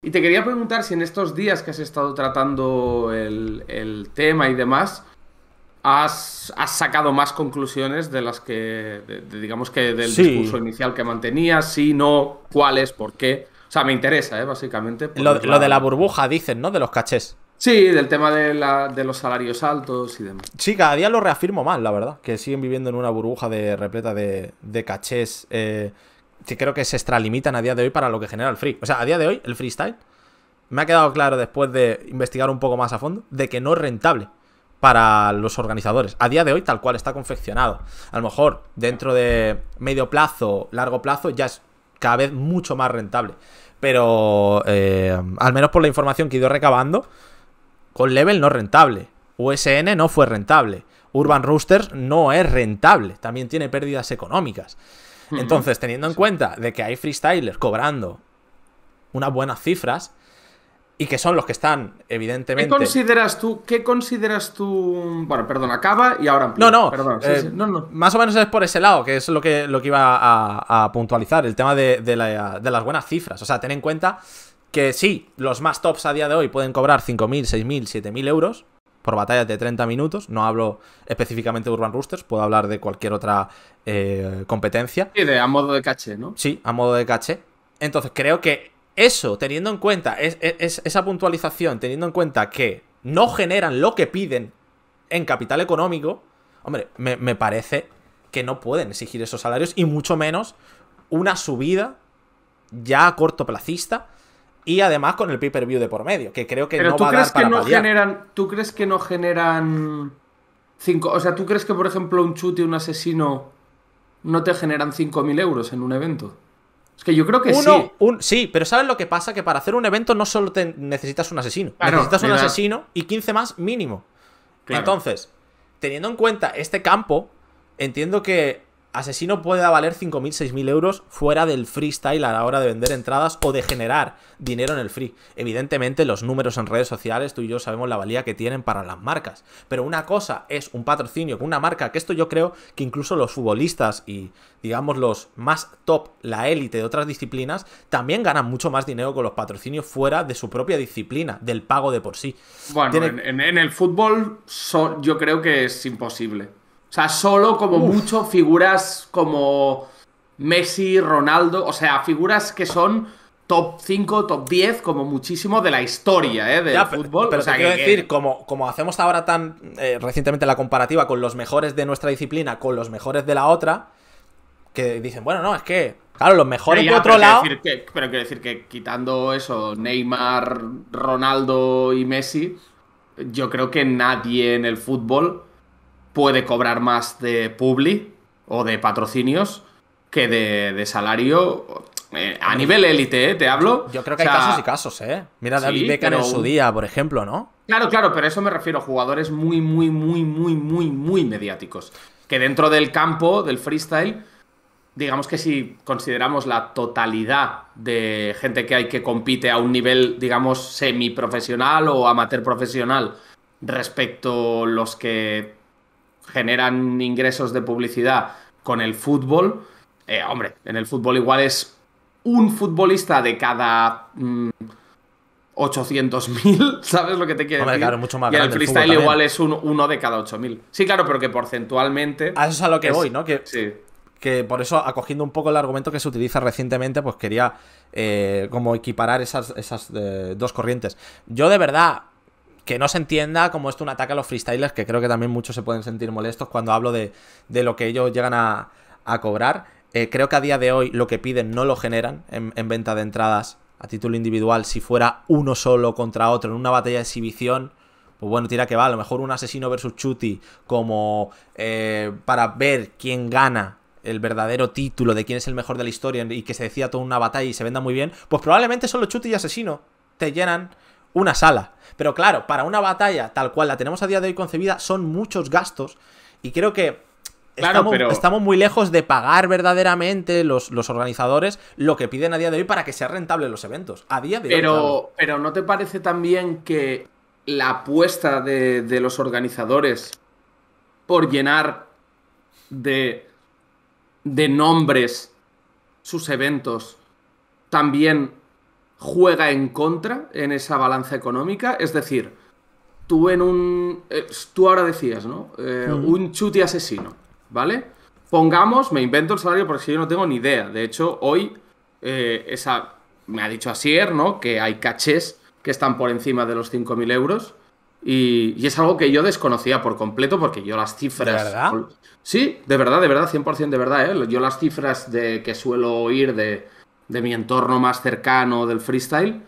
Y te quería preguntar si en estos días que has estado tratando el, tema y demás, has, sacado más conclusiones de las que, digamos que del discurso inicial que mantenías, si no, cuáles, por qué. O sea, me interesa, ¿eh? básicamente. Lo, de la burbuja, dicen, ¿no? De los cachés. Sí, del tema de, los salarios altos y demás. Sí, cada día lo reafirmo más, la verdad. Que siguen viviendo en una burbuja de, repleta de, cachés. Eh, que creo que se extralimitan a día de hoy para lo que genera el free. O sea, a día de hoy, el freestyle, me ha quedado claro después de investigar un poco más a fondo, de que no es rentable para los organizadores. A día de hoy, tal cual está confeccionado. A lo mejor, dentro de medio plazo, largo plazo, ya es cada vez mucho más rentable. Pero, eh, al menos por la información que he ido recabando, con Level no es rentable. USN no fue rentable. Urban Roosters no es rentable. También tiene pérdidas económicas. Entonces, teniendo en cuenta de que hay freestylers cobrando unas buenas cifras y que son los que están, evidentemente... ¿Qué consideras tú? ¿Qué consideras tú? Bueno, perdón, acaba y ahora... Eh, no, no, Más o menos es por ese lado, que es lo que, lo que iba a, puntualizar, el tema de, de las buenas cifras. O sea, ten en cuenta que sí, los más tops a día de hoy pueden cobrar 5.000, 6.000, 7.000 euros, por batallas de 30 minutos. No hablo específicamente de Urban Roosters, puedo hablar de cualquier otra eh, competencia. Sí, de, a modo de caché, ¿no? Sí, a modo de caché. Entonces creo que eso, teniendo en cuenta es, esa puntualización, teniendo en cuenta que no generan lo que piden en capital económico, hombre, me, me parece que no pueden exigir esos salarios y mucho menos una subida ya a corto y además con el pay-per-view de por medio, que creo que no va a dar para que no generan, ¿Tú crees que no generan cinco? O sea, ¿tú crees que, por ejemplo, un chute, un asesino, no te generan 5.000 euros en un evento? Es que yo creo que sí. sí, pero ¿sabes lo que pasa? Que para hacer un evento no solo te necesitas un asesino. necesitas un asesino y 15 más mínimo. Entonces, teniendo en cuenta este campo, entiendo que Asesino puede valer 5.000, 6.000 euros fuera del freestyle a la hora de vender entradas o de generar dinero en el free. Evidentemente los números en redes sociales, tú y yo sabemos la valía que tienen para las marcas. Pero una cosa es un patrocinio con una marca, que esto yo creo que incluso los futbolistas y digamos los más top, la élite de otras disciplinas, también ganan mucho más dinero con los patrocinios fuera de su propia disciplina, del pago de por sí. Bueno, en, el fútbol yo creo que es imposible. O sea, solo como mucho figuras como Messi, Ronaldo, o sea, figuras que son top 5, top 10, como muchísimo de la historia, ¿eh? Del fútbol. Pero, quiero decir, Como, como hacemos ahora tan eh, recientemente la comparativa con los mejores de nuestra disciplina, con los mejores de la otra, que dicen, bueno, no, es que Claro, los mejores de otro lado. pero quiero decir que quitando eso, Neymar, Ronaldo y Messi, yo creo que nadie en el fútbol puede cobrar más de publi o de patrocinios que de, salario eh, a nivel élite, eh, te hablo. Yo creo que hay casos y casos, ¿eh? Mira David Beckham en su día, por ejemplo, ¿no? Claro, claro, pero eso me refiero, a jugadores muy, muy, muy, muy, muy, muy mediáticos. Que dentro del campo, del freestyle, digamos que si consideramos la totalidad de gente que hay que compite a un nivel, digamos, semiprofesional o amateur profesional respecto los que generan ingresos de publicidad con el fútbol. Eh, hombre, en el fútbol igual es un futbolista de cada 800.000, mm, ¿sabes lo que te quiero decir? Claro, mucho más y en el freestyle igual es uno de cada 8.000. Sí, claro, pero que porcentualmente... eso es a lo que voy, ¿no? Que, sí. que por eso, acogiendo un poco el argumento que se utiliza recientemente, pues quería eh, como equiparar esas, esas eh, dos corrientes. Yo de verdad que no se entienda como esto un ataque a los freestylers, que creo que también muchos se pueden sentir molestos cuando hablo de, lo que ellos llegan a, a cobrar. Eh, creo que a día de hoy lo que piden no lo generan en, venta de entradas a título individual. Si fuera uno solo contra otro en una batalla de exhibición, pues bueno, tira que va. A lo mejor un asesino versus Chuti como eh, para ver quién gana el verdadero título de quién es el mejor de la historia y que se decía toda una batalla y se venda muy bien, pues probablemente solo Chuti y asesino te llenan una sala. Pero claro, para una batalla tal cual la tenemos a día de hoy concebida, son muchos gastos. Y creo que estamos, muy lejos de pagar verdaderamente los, organizadores lo que piden a día de hoy para que sea rentable los eventos. A día de pero, hoy. Pero ¿no te parece también que la apuesta de, de, los organizadores por llenar de, de nombres sus eventos también juega en contra en esa balanza económica. Es decir, tú en un. Eh, tú ahora decías, ¿no? Eh, un chuti asesino, ¿vale? Pongamos, me invento el salario porque si yo no tengo ni idea. De hecho, hoy eh, esa, me ha dicho Asier, ¿no? Que hay cachés que están por encima de los 5.000 euros. Y, es algo que yo desconocía por completo porque yo las cifras... ¿De verdad? Sí, de verdad, de verdad, 100% de verdad. Yo las cifras de que suelo oír de, de mi entorno más cercano del freestyle,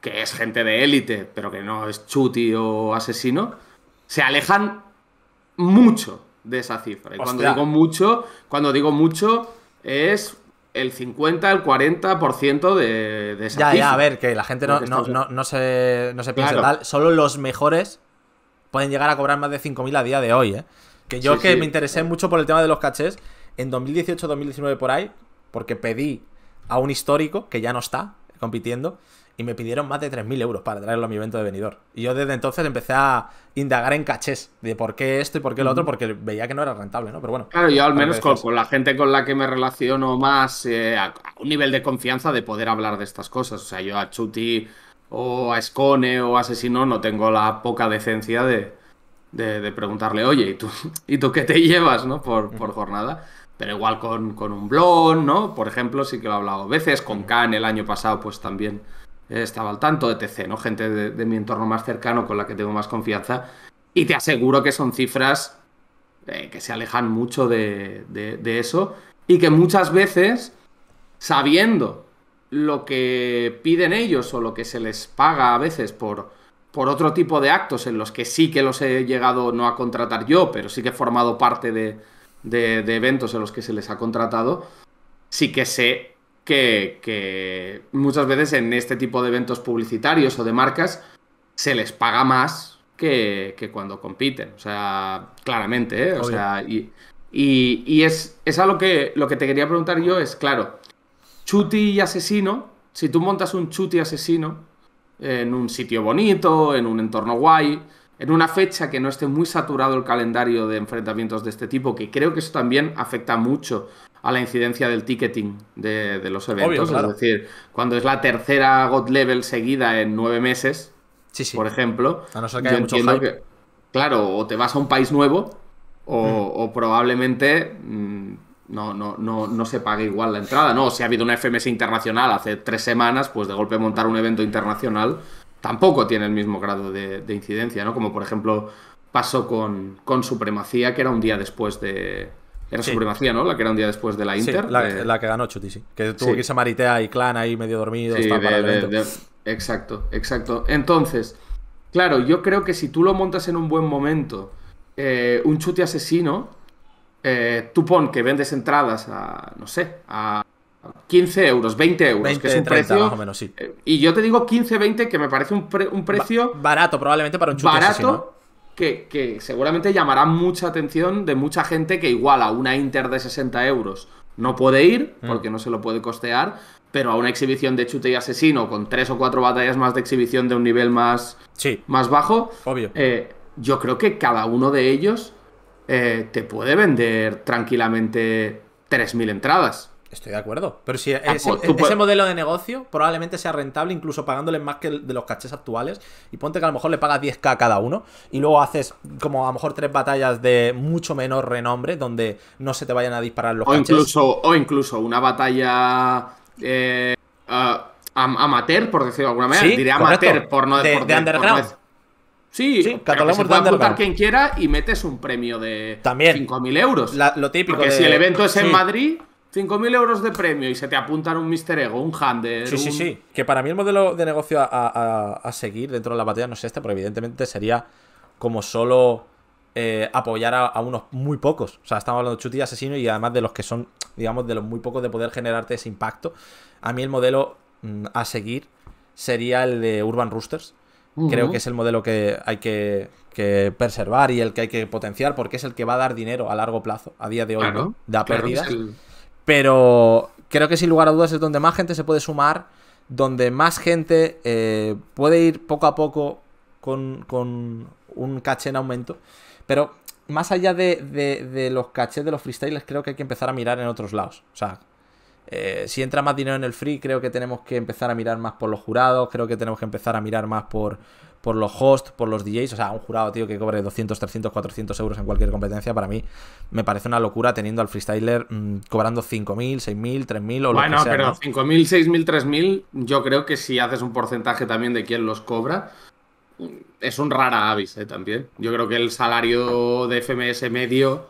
que es gente de élite, pero que no es chuti o asesino, se alejan mucho de esa cifra. Y cuando digo mucho, cuando digo mucho es el 50, el 40% de, de esa ya, cifra. Ya, a ver, que la gente no, no, se, no se piensa Solo los mejores pueden llegar a cobrar más de 5.000 a día de hoy, ¿eh? Que yo que me interesé mucho por el tema de los cachés en 2018-2019 por ahí, porque pedí a un histórico que ya no está compitiendo y me pidieron más de 3.000 euros para traerlo a mi evento de venidor. Y yo desde entonces empecé a indagar en cachés de por qué esto y por qué lo otro, porque veía que no era rentable, ¿no? Pero bueno. Claro, yo al menos con, la gente con la que me relaciono más, eh, a, un nivel de confianza de poder hablar de estas cosas. O sea, yo a Chuti o a Escone o a Asesino no tengo la poca decencia de, de, preguntarle, oye, ¿y tú, ¿y tú qué te llevas ¿no? por, jornada? Pero igual con, un blon, ¿no? Por ejemplo, sí que lo he hablado veces, con Khan el año pasado pues también eh, estaba al tanto, etc., ¿no? Gente de, mi entorno más cercano con la que tengo más confianza. Y te aseguro que son cifras eh, que se alejan mucho de, de eso y que muchas veces, sabiendo lo que piden ellos o lo que se les paga a veces por, por otro tipo de actos en los que sí que los he llegado no a contratar yo, pero sí que he formado parte de, eventos en los que se les ha contratado, sí que sé que, muchas veces en este tipo de eventos publicitarios o de marcas se les paga más que, cuando compiten. O sea, claramente, ¿eh? y, y, es, es lo que, lo que te quería preguntar yo, es claro, chuti y asesino, si tú montas un chuti asesino, en un sitio bonito, en un entorno guay, en una fecha que no esté muy saturado el calendario de enfrentamientos de este tipo, que creo que eso también afecta mucho a la incidencia del ticketing de, los eventos. Es decir, cuando es la tercera God Level seguida en nueve meses, por ejemplo, yo que, claro, o te vas a un país nuevo o, mm. probablemente mm, no, no, no, no se paga igual la entrada, ¿no? Si ha habido una FMS internacional hace tres semanas, pues de golpe montar un evento internacional tampoco tiene el mismo grado de, incidencia, ¿no? Como por ejemplo pasó con, Supremacía, que era un día después de, era Supremacía, ¿no? La que era un día después de la Inter. la, que ganó Chuti, sí. Que tuvo que irse Maritea y Clan ahí medio dormido. Exacto, exacto. Entonces, claro, yo creo que si tú lo montas en un buen momento, eh, un Chuti asesino eh, Tupón, que vendes entradas a, no sé, a 15 euros, 20 euros, que es un precio. Más o menos, sí. Eh, y yo te digo 15, 20, que me parece un, precio. barato, probablemente para un chute Barato, asesino. que, que seguramente llamará mucha atención de mucha gente que igual a una Inter de 60 euros no puede ir, mm. porque no se lo puede costear, pero a una exhibición de chute y asesino con tres o cuatro batallas más de exhibición de un nivel más, más bajo, Obvio. Eh, yo creo que cada uno de ellos eh, te puede vender tranquilamente 3.000 entradas. Estoy de acuerdo. Pero si ese, modelo de negocio probablemente sea rentable, incluso pagándole más que de los cachés actuales. Y ponte que a lo mejor le pagas 10k a cada uno. Y luego haces como a lo mejor tres batallas de mucho menor renombre, donde no se te vayan a disparar los o Incluso, o incluso una batalla. Eh, amateur, por decirlo de alguna manera. amateur por no, de, por, de, underground. Sí, sí que se apuntar quien quiera y metes un premio de 5.000 euros. lo típico. Porque si el evento es en Madrid, 5.000 euros de premio y se te apuntan un Mister Ego, un Hunter. Sí, sí, sí. Que para mí el modelo de negocio a, seguir dentro de la batalla no es este, porque evidentemente sería como solo eh, apoyar a, unos muy pocos. O sea, estamos hablando de Chuti y Asesino y además de los que son, digamos, de los muy pocos de poder generarte ese impacto. A mí el modelo mm, a seguir sería el de Urban Roosters Creo que es el modelo que hay que, preservar y el que hay que potenciar porque es el que va a dar dinero a largo plazo. A día de hoy da pérdidas. Pero creo que sin lugar a dudas es donde más gente se puede sumar, donde más gente eh, puede ir poco a poco con, un caché en aumento. Pero más allá de, los cachés de los freestylers, creo que hay que empezar a mirar en otros lados. O sea, eh, si entra más dinero en el free, creo que tenemos que empezar a mirar más por los jurados, creo que tenemos que empezar a mirar más por, por los hosts, por los DJs. O sea, un jurado, tío, que cobre 200, 300, 400 euros en cualquier competencia, para mí me parece una locura teniendo al freestyler mm, cobrando 5.000, 6.000, 3.000 o lo que sea. Bueno, pero 5.000, 6.000, 3.000, yo creo que si haces un porcentaje también de quién los cobra, es un rara avis ¿eh? también. Yo creo que el salario de FMS medio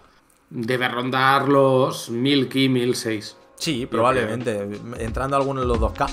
debe rondar los 1.000 y 1.006. Sí, probablemente. Entrando alguno en los dos K.